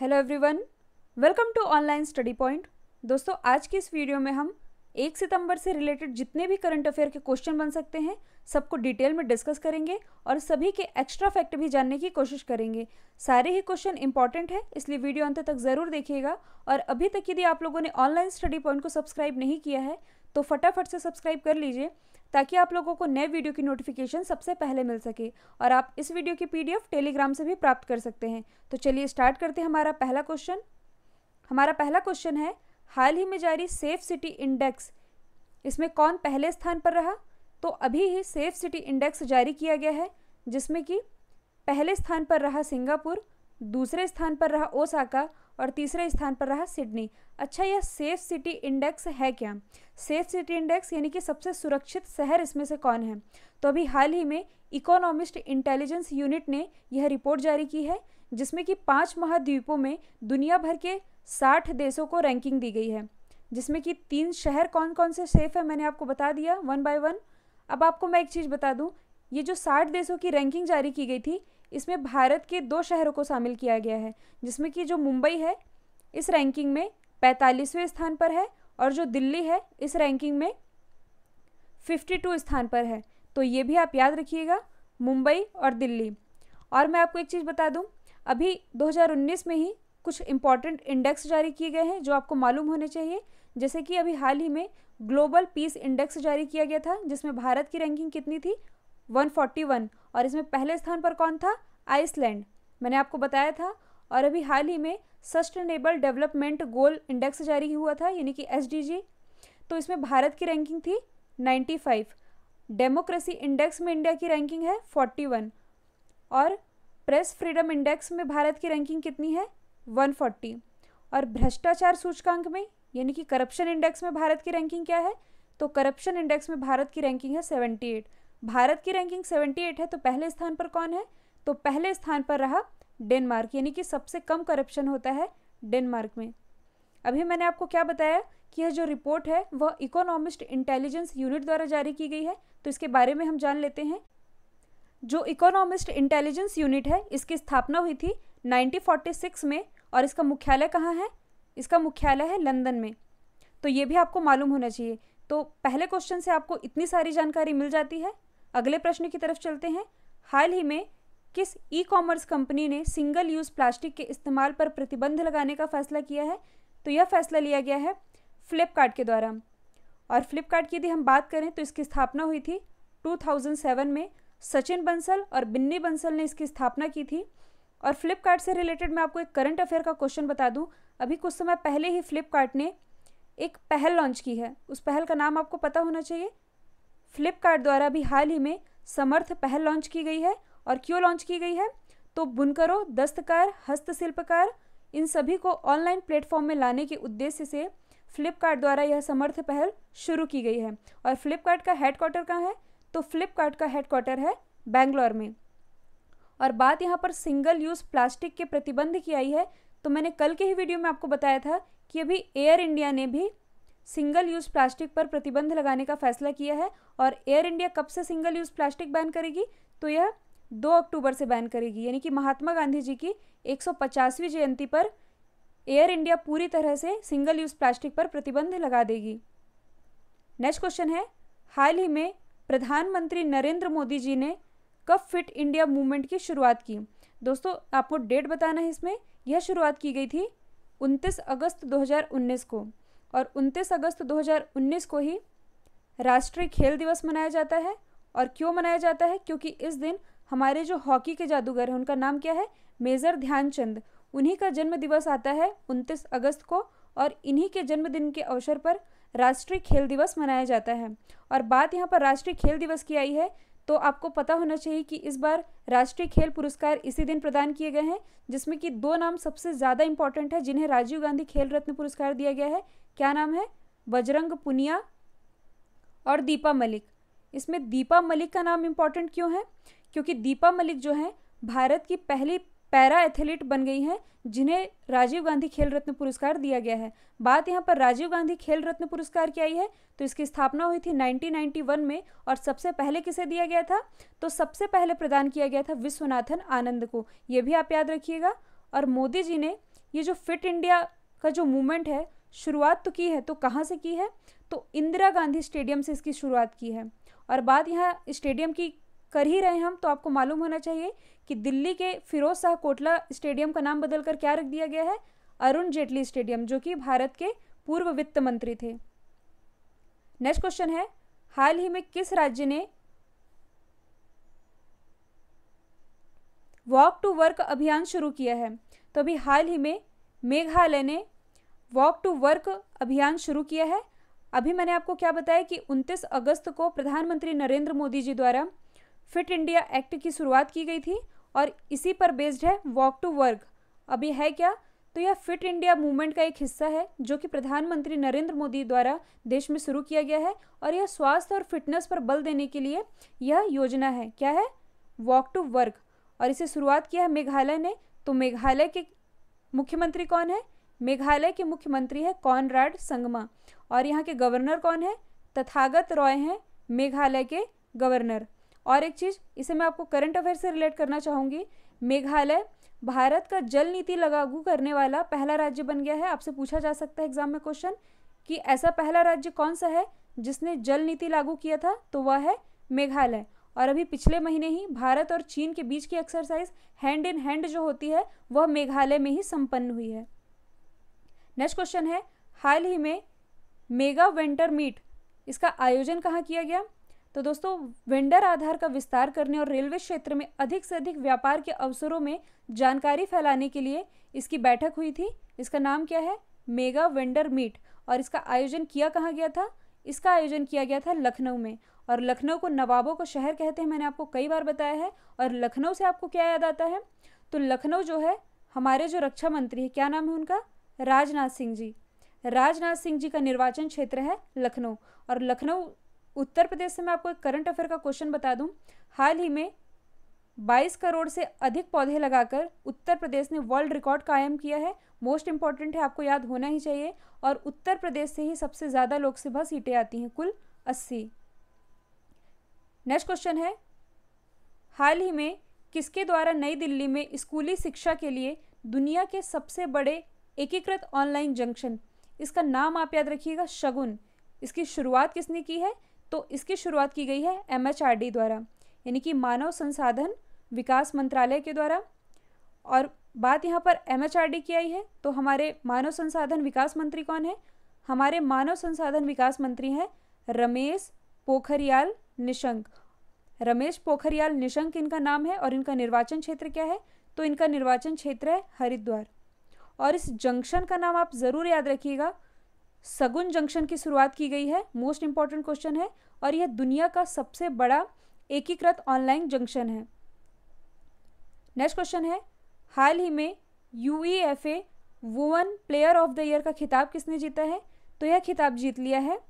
hello everyone welcome to online study point दोस्तों आज की इस वीडियो में हम एक सितंबर से रिलेटेड जितने भी करंट अफेयर के क्वेश्चन बन सकते हैं सबको डिटेल में डिस्कस करेंगे और सभी के एक्स्ट्रा फैक्ट भी जानने की कोशिश करेंगे सारे ही क्वेश्चन इंपॉर्टेंट है इसलिए वीडियो अंत तक ज़रूर देखिएगा और अभी तक यदि आप लोगों ने ऑनलाइन स्टडी पॉइंट को सब्सक्राइब नहीं किया है तो फटाफट से सब्सक्राइब कर लीजिए ताकि आप लोगों को नए वीडियो की नोटिफिकेशन सबसे पहले मिल सके और आप इस वीडियो की पीडीएफ टेलीग्राम से भी प्राप्त कर सकते हैं तो चलिए स्टार्ट करते हैं हमारा पहला क्वेश्चन हमारा पहला क्वेश्चन है हाल ही में जारी सेफ सिटी इंडेक्स इसमें कौन पहले स्थान पर रहा तो अभी ही सेफ सिटी इंडेक्स जारी किया गया है जिसमें कि पहले स्थान पर रहा सिंगापुर दूसरे स्थान पर रहा ओसाका और तीसरे स्थान पर रहा सिडनी अच्छा यह सेफ सिटी इंडेक्स है क्या सेफ सिटी इंडेक्स यानी कि सबसे सुरक्षित शहर इसमें से कौन है तो अभी हाल ही में इकोनॉमिस्ट इंटेलिजेंस यूनिट ने यह रिपोर्ट जारी की है जिसमें कि पाँच महाद्वीपों में दुनिया भर के साठ देशों को रैंकिंग दी गई है जिसमें कि तीन शहर कौन कौन से सेफ है मैंने आपको बता दिया वन बाय वन अब आपको मैं एक चीज़ बता दूँ ये जो साठ देशों की रैंकिंग जारी की गई थी इसमें भारत के दो शहरों को शामिल किया गया है जिसमें कि जो मुंबई है इस रैंकिंग में पैंतालीसवें स्थान पर है और जो दिल्ली है इस रैंकिंग में फिफ्टी टू स्थान पर है तो ये भी आप याद रखिएगा मुंबई और दिल्ली और मैं आपको एक चीज़ बता दूं अभी 2019 में ही कुछ इम्पॉर्टेंट इंडेक्स जारी किए गए हैं जो आपको मालूम होने चाहिए जैसे कि अभी हाल ही में ग्लोबल पीस इंडेक्स जारी किया गया था जिसमें भारत की रैंकिंग कितनी थी 141 और इसमें पहले स्थान पर कौन था आइसलैंड मैंने आपको बताया था और अभी हाल ही में सस्टेनेबल डेवलपमेंट गोल इंडेक्स जारी हुआ था यानी कि एस तो इसमें भारत की रैंकिंग थी 95 डेमोक्रेसी इंडेक्स में इंडिया की रैंकिंग है 41 और प्रेस फ्रीडम इंडेक्स में भारत की रैंकिंग कितनी है 140 और भ्रष्टाचार सूचकांक में यानी कि करप्शन इंडेक्स में भारत की रैंकिंग क्या है तो करप्शन इंडेक्स में भारत की रैंकिंग है एट भारत की रैंकिंग 78 है तो पहले स्थान पर कौन है तो पहले स्थान पर रहा डेनमार्क यानी कि सबसे कम करप्शन होता है डेनमार्क में अभी मैंने आपको क्या बताया कि यह जो रिपोर्ट है वह इकोनॉमिस्ट इंटेलिजेंस यूनिट द्वारा जारी की गई है तो इसके बारे में हम जान लेते हैं जो इकोनॉमिस्ट इंटेलिजेंस यूनिट है इसकी स्थापना हुई थी 1946 में और इसका मुख्यालय कहाँ है इसका मुख्यालय है लंदन में तो ये भी आपको मालूम होना चाहिए तो पहले क्वेश्चन से आपको इतनी सारी जानकारी मिल जाती है अगले प्रश्न की तरफ चलते हैं हाल ही में किस ई कॉमर्स कंपनी ने सिंगल यूज़ प्लास्टिक के इस्तेमाल पर प्रतिबंध लगाने का फैसला किया है तो यह फैसला लिया गया है फ्लिपकार्ट के द्वारा और फ्लिपकार्ट की यदि हम बात करें तो इसकी स्थापना हुई थी 2007 में सचिन बंसल और बिन्नी बंसल ने इसकी स्थापना की थी और फ्लिपकार्ट से रिलेटेड मैं आपको एक करंट अफेयर का क्वेश्चन बता दूं अभी कुछ समय पहले ही फ्लिपकार्ट ने एक पहल लॉन्च की है उस पहल का नाम आपको पता होना चाहिए फ्लिपकार्ट द्वारा भी हाल ही में समर्थ पहल लॉन्च की गई है और क्यों लॉन्च की गई है तो बुनकरों दस्तकार हस्तशिल्पकार इन सभी को ऑनलाइन प्लेटफॉर्म में लाने के उद्देश्य से फ्लिपकार्ट द्वारा यह समर्थ पहल शुरू की गई है और फ्लिपकार्ट का हेडक्वार्टर कहाँ है तो फ्लिपकार्ट का हेडक्वार्टर है बैंगलोर में और बात यहाँ पर सिंगल यूज़ प्लास्टिक के प्रतिबंध की आई है तो मैंने कल के ही वीडियो में आपको बताया था कि अभी एयर इंडिया ने भी सिंगल यूज प्लास्टिक पर प्रतिबंध लगाने का फैसला किया है और एयर इंडिया कब से सिंगल यूज प्लास्टिक बैन करेगी तो यह 2 अक्टूबर से बैन करेगी यानी कि महात्मा गांधी जी की 150वीं जयंती पर एयर इंडिया पूरी तरह से सिंगल यूज प्लास्टिक पर प्रतिबंध लगा देगी नेक्स्ट क्वेश्चन है हाल ही में प्रधानमंत्री नरेंद्र मोदी जी ने कब फिट इंडिया मूवमेंट की शुरुआत की दोस्तों आपको डेट बताना है इसमें यह शुरुआत की गई थी 29 अगस्त 2019 को और 29 अगस्त 2019 को ही राष्ट्रीय खेल दिवस मनाया जाता है और क्यों मनाया जाता है क्योंकि इस दिन हमारे जो हॉकी के जादूगर हैं उनका नाम क्या है मेजर ध्यानचंद उन्हीं का जन्म दिवस आता है 29 अगस्त को और इन्हीं के जन्मदिन के अवसर पर राष्ट्रीय खेल दिवस मनाया जाता है और बात यहाँ पर राष्ट्रीय खेल दिवस की आई है तो आपको पता होना चाहिए कि इस बार राष्ट्रीय खेल पुरस्कार इसी दिन प्रदान किए गए हैं जिसमें कि दो नाम सबसे ज़्यादा इंपॉर्टेंट है जिन्हें राजीव गांधी खेल रत्न पुरस्कार दिया गया है क्या नाम है बजरंग पुनिया और दीपा मलिक इसमें दीपा मलिक का नाम इम्पॉर्टेंट क्यों है क्योंकि दीपा मलिक जो है भारत की पहली पैरा एथलीट बन गई हैं जिन्हें राजीव गांधी खेल रत्न पुरस्कार दिया गया है बात यहाँ पर राजीव गांधी खेल रत्न पुरस्कार की आई है तो इसकी स्थापना हुई थी 1991 में और सबसे पहले किसे दिया गया था तो सबसे पहले प्रदान किया गया था विश्वनाथन आनंद को ये भी आप याद रखिएगा और मोदी जी ने ये जो फिट इंडिया का जो मूवमेंट है शुरुआत तो की है तो कहाँ से की है तो इंदिरा गांधी स्टेडियम से इसकी शुरुआत की है और बात यहाँ स्टेडियम की कर ही रहे हम तो आपको मालूम होना चाहिए कि दिल्ली के फिरोज शाह कोटला स्टेडियम का नाम बदलकर क्या रख दिया गया है अरुण जेटली स्टेडियम जो कि भारत के पूर्व वित्त मंत्री थे नेक्स्ट क्वेश्चन है हाल ही में किस राज्य ने वॉक टू वर्क अभियान शुरू किया है तो अभी हाल ही में मेघालय ने वॉक टू वर्क अभियान शुरू किया है अभी मैंने आपको क्या बताया कि 29 अगस्त को प्रधानमंत्री नरेंद्र मोदी जी द्वारा फिट इंडिया एक्ट की शुरुआत की गई थी और इसी पर बेस्ड है वॉक टू वर्क अभी है क्या तो यह फिट इंडिया मूवमेंट का एक हिस्सा है जो कि प्रधानमंत्री नरेंद्र मोदी द्वारा देश में शुरू किया गया है और यह स्वास्थ्य और फिटनेस पर बल देने के लिए यह योजना है क्या है वॉक टू वर्क और इसे शुरुआत किया है मेघालय ने तो मेघालय के मुख्यमंत्री कौन है मेघालय के मुख्यमंत्री है कॉनराड संगमा और यहाँ के गवर्नर कौन है तथागत रॉय हैं मेघालय के गवर्नर और एक चीज़ इसे मैं आपको करंट अफेयर से रिलेट करना चाहूँगी मेघालय भारत का जल नीति लागू करने वाला पहला राज्य बन गया है आपसे पूछा जा सकता है एग्जाम में क्वेश्चन कि ऐसा पहला राज्य कौन सा है जिसने जल नीति लागू किया था तो वह है मेघालय और अभी पिछले महीने ही भारत और चीन के बीच की एक्सरसाइज हैंड इन हैंड जो होती है वह मेघालय में ही संपन्न हुई है नेक्स्ट क्वेश्चन है हाल ही में मेगा विंटर मीट इसका आयोजन कहाँ किया गया तो दोस्तों वेंडर आधार का विस्तार करने और रेलवे क्षेत्र में अधिक से अधिक व्यापार के अवसरों में जानकारी फैलाने के लिए इसकी बैठक हुई थी इसका नाम क्या है मेगा वेंडर मीट और इसका आयोजन किया कहाँ गया था इसका आयोजन किया गया था लखनऊ में और लखनऊ को नवाबों का शहर कहते हैं मैंने आपको कई बार बताया है और लखनऊ से आपको क्या याद आता है तो लखनऊ जो है हमारे जो रक्षा मंत्री है क्या नाम है उनका राजनाथ सिंह जी राजनाथ सिंह जी का निर्वाचन क्षेत्र है लखनऊ और लखनऊ उत्तर प्रदेश से मैं आपको एक करंट अफेयर का क्वेश्चन बता दूं हाल ही में 22 करोड़ से अधिक पौधे लगाकर उत्तर प्रदेश ने वर्ल्ड रिकॉर्ड कायम किया है मोस्ट इम्पॉर्टेंट है आपको याद होना ही चाहिए और उत्तर प्रदेश से ही सबसे ज़्यादा लोकसभा सीटें आती हैं कुल अस्सी नेक्स्ट क्वेश्चन है हाल ही में किसके द्वारा नई दिल्ली में स्कूली शिक्षा के लिए दुनिया के सबसे बड़े एकीकृत ऑनलाइन जंक्शन इसका नाम आप याद रखिएगा शगुन इसकी शुरुआत किसने की है तो इसकी शुरुआत की गई है एम द्वारा यानी कि मानव संसाधन विकास मंत्रालय के द्वारा और बात यहाँ पर एम की आई है तो हमारे मानव संसाधन विकास मंत्री कौन है हमारे मानव संसाधन विकास मंत्री हैं रमेश पोखरियाल निशंक रमेश पोखरियाल निशंक इनका नाम है और इनका निर्वाचन क्षेत्र क्या है तो इनका निर्वाचन क्षेत्र है हरिद्वार और इस जंक्शन का नाम आप ज़रूर याद रखिएगा सगुन जंक्शन की शुरुआत की गई है मोस्ट इम्पॉर्टेंट क्वेश्चन है और यह दुनिया का सबसे बड़ा एकीकृत ऑनलाइन जंक्शन है नेक्स्ट क्वेश्चन है हाल ही में U E F A woman player of the year का खिताब किसने जीता है तो यह खिताब जीत लिया है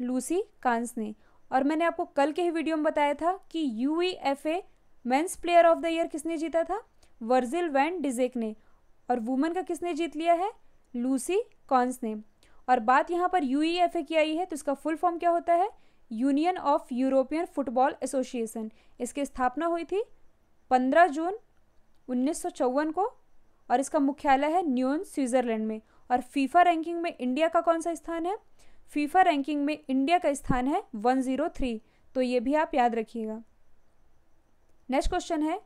लूसी कांस ने और मैंने आपको कल के ही वीडियो में बताया था कि U E F A men's player of the year किसने जीता था वर्जिल वैन डिजेक ने और वुमेन का किसने जीत लिया है लूसी कॉन्स ने और बात यहाँ पर यू की आई है तो इसका फुल फॉर्म क्या होता है union of European football association इसकी स्थापना हुई थी 15 जून उन्नीस को और इसका मुख्यालय है न्यून स्विट्ज़रलैंड में और फीफा रैंकिंग में इंडिया का कौन सा स्थान है फीफा रैंकिंग में इंडिया का स्थान है 103 तो ये भी आप याद रखिएगा नेक्स्ट क्वेश्चन है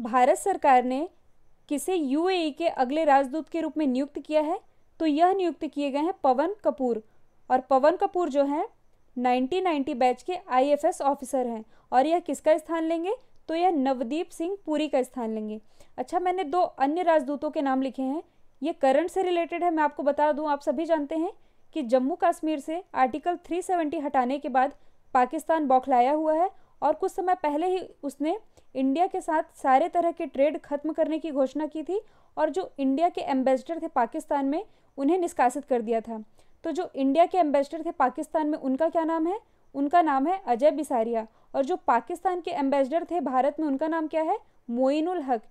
भारत सरकार ने किसे यूएई e के अगले राजदूत के रूप में नियुक्त किया है तो यह नियुक्त किए गए हैं पवन कपूर और पवन कपूर जो है 1990 बैच के आईएफएस ऑफिसर हैं और यह किसका स्थान लेंगे तो यह नवदीप सिंह पुरी का स्थान लेंगे अच्छा मैंने दो अन्य राजदूतों के नाम लिखे हैं ये करंट से रिलेटेड है मैं आपको बता दूं आप सभी जानते हैं कि जम्मू कश्मीर से आर्टिकल 370 हटाने के बाद पाकिस्तान बौखलाया हुआ है और कुछ समय पहले ही उसने इंडिया के साथ सारे तरह के ट्रेड खत्म करने की घोषणा की थी और जो इंडिया के एम्बेसडर थे पाकिस्तान में उन्हें निष्कासित कर दिया था तो जो इंडिया के एम्बेसडर थे पाकिस्तान में उनका क्या नाम है उनका नाम है अजय बिसारिया और जो पाकिस्तान के एम्बेसडर थे भारत में उनका नाम क्या है मोइनुल हक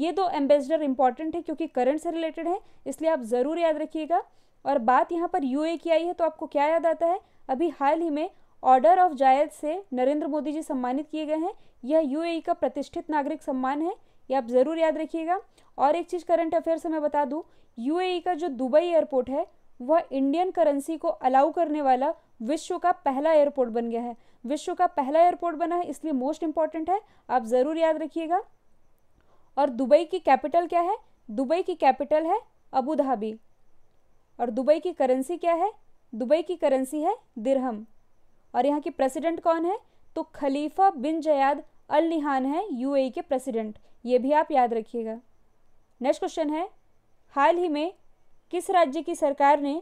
ये दो एम्बेसडर इंपॉर्टेंट है क्योंकि करंट से रिलेटेड है इसलिए आप ज़रूर याद रखिएगा और बात यहाँ पर यू की आई है तो आपको क्या याद आता है अभी हाल ही में ऑर्डर ऑफ जायद से नरेंद्र मोदी जी सम्मानित किए गए हैं यह यूएई का प्रतिष्ठित नागरिक सम्मान है ये आप ज़रूर याद रखिएगा और एक चीज़ करंट अफेयर से मैं बता दूँ यूएई का जो दुबई एयरपोर्ट है वह इंडियन करेंसी को अलाउ करने वाला विश्व का पहला एयरपोर्ट बन गया है विश्व का पहला एयरपोर्ट बना है इसलिए मोस्ट इम्पॉर्टेंट है आप ज़रूर याद रखिएगा और दुबई की कैपिटल क्या है दुबई की कैपिटल है अबू धाबी और दुबई की करेंसी क्या है दुबई की करेंसी है दिरहम और यहाँ के प्रेसिडेंट कौन है तो खलीफा बिन जयाद अल निहान है यूएई के प्रेसिडेंट ये भी आप याद रखिएगा नेक्स्ट क्वेश्चन है हाल ही में किस राज्य की सरकार ने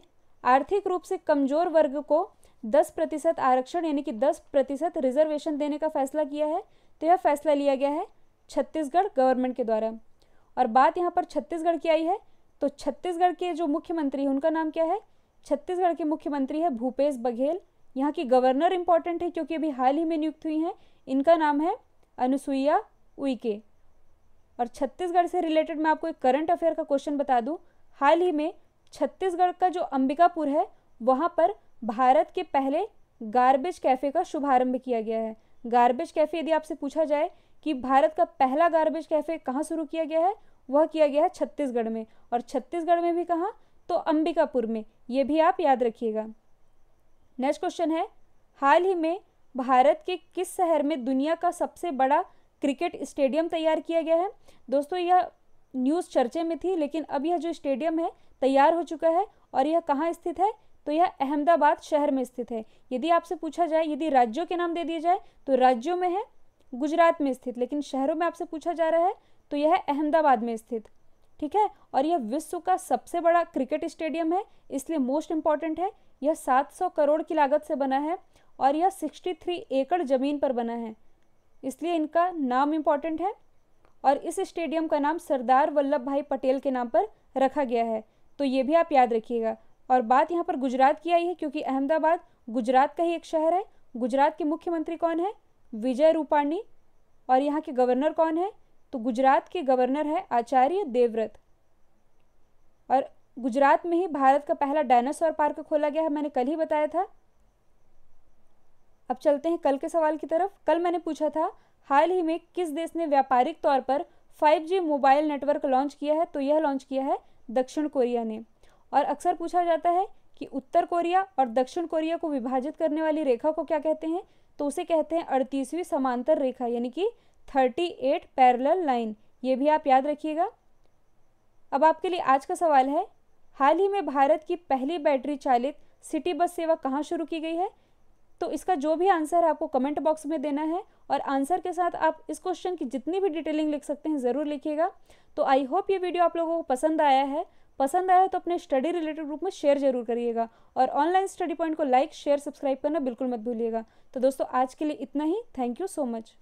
आर्थिक रूप से कमजोर वर्ग को दस प्रतिशत आरक्षण यानी कि दस प्रतिशत रिजर्वेशन देने का फैसला किया है तो यह फैसला लिया गया है छत्तीसगढ़ गवर्नमेंट के द्वारा और बात यहाँ पर छत्तीसगढ़ की आई है तो छत्तीसगढ़ के जो मुख्यमंत्री हैं उनका नाम क्या है छत्तीसगढ़ के मुख्यमंत्री है भूपेश बघेल यहाँ की गवर्नर इम्पॉर्टेंट है क्योंकि अभी हाल ही में नियुक्त हुई हैं इनका नाम है अनुसुईया उइके और छत्तीसगढ़ से रिलेटेड मैं आपको एक करंट अफेयर का क्वेश्चन बता दूँ हाल ही में छत्तीसगढ़ का जो अंबिकापुर है वहाँ पर भारत के पहले गार्बेज कैफ़े का शुभारंभ किया गया है गार्बेज कैफ़े यदि आपसे पूछा जाए कि भारत का पहला गार्बेज कैफ़े कहाँ शुरू किया गया है वह किया गया है छत्तीसगढ़ में और छत्तीसगढ़ में भी कहाँ तो अंबिकापुर में ये भी आप याद रखिएगा नेक्स्ट क्वेश्चन है हाल ही में भारत के किस शहर में दुनिया का सबसे बड़ा क्रिकेट स्टेडियम तैयार किया गया है दोस्तों यह न्यूज़ चर्चे में थी लेकिन अब यह जो स्टेडियम है तैयार हो चुका है और यह कहाँ स्थित है तो यह अहमदाबाद शहर में स्थित है यदि आपसे पूछा जाए यदि राज्यों के नाम दे दिए जाए तो राज्यों में है गुजरात में स्थित लेकिन शहरों में आपसे पूछा जा रहा है तो यह अहमदाबाद में स्थित ठीक है और यह विश्व का सबसे बड़ा क्रिकेट स्टेडियम है इसलिए मोस्ट इम्पॉर्टेंट है यह 700 करोड़ की लागत से बना है और यह 63 एकड़ ज़मीन पर बना है इसलिए इनका नाम इम्पॉर्टेंट है और इस स्टेडियम का नाम सरदार वल्लभ भाई पटेल के नाम पर रखा गया है तो ये भी आप याद रखिएगा और बात यहाँ पर गुजरात की आई है क्योंकि अहमदाबाद गुजरात का ही एक शहर है गुजरात के मुख्यमंत्री कौन है विजय रूपाणी और यहाँ के गवर्नर कौन है तो गुजरात के गवर्नर है आचार्य देवव्रत और गुजरात में ही भारत का पहला डायनासोर पार्क खोला गया है मैंने कल ही बताया था अब चलते हैं कल के सवाल की तरफ कल मैंने पूछा था हाल ही में किस देश ने व्यापारिक तौर पर 5G मोबाइल नेटवर्क लॉन्च किया है तो यह लॉन्च किया है दक्षिण कोरिया ने और अक्सर पूछा जाता है कि उत्तर कोरिया और दक्षिण कोरिया को विभाजित करने वाली रेखा को क्या कहते हैं तो उसे कहते हैं अड़तीसवीं समांतर रेखा यानी कि थर्टी एट पैरल लाइन ये भी आप याद रखिएगा अब आपके लिए आज का सवाल है हाल ही में भारत की पहली बैटरी चालित सिटी बस सेवा कहाँ शुरू की गई है तो इसका जो भी आंसर है आपको कमेंट बॉक्स में देना है और आंसर के साथ आप इस क्वेश्चन की जितनी भी डिटेलिंग लिख सकते हैं ज़रूर लिखिएगा तो आई होप ये वीडियो आप लोगों को पसंद आया है पसंद आया तो अपने स्टडी रिलेटेड ग्रुप में शेयर जरूर करिएगा और ऑनलाइन स्टडी पॉइंट को लाइक शेयर सब्सक्राइब करना बिल्कुल मत भूलिएगा तो दोस्तों आज के लिए इतना ही थैंक यू सो मच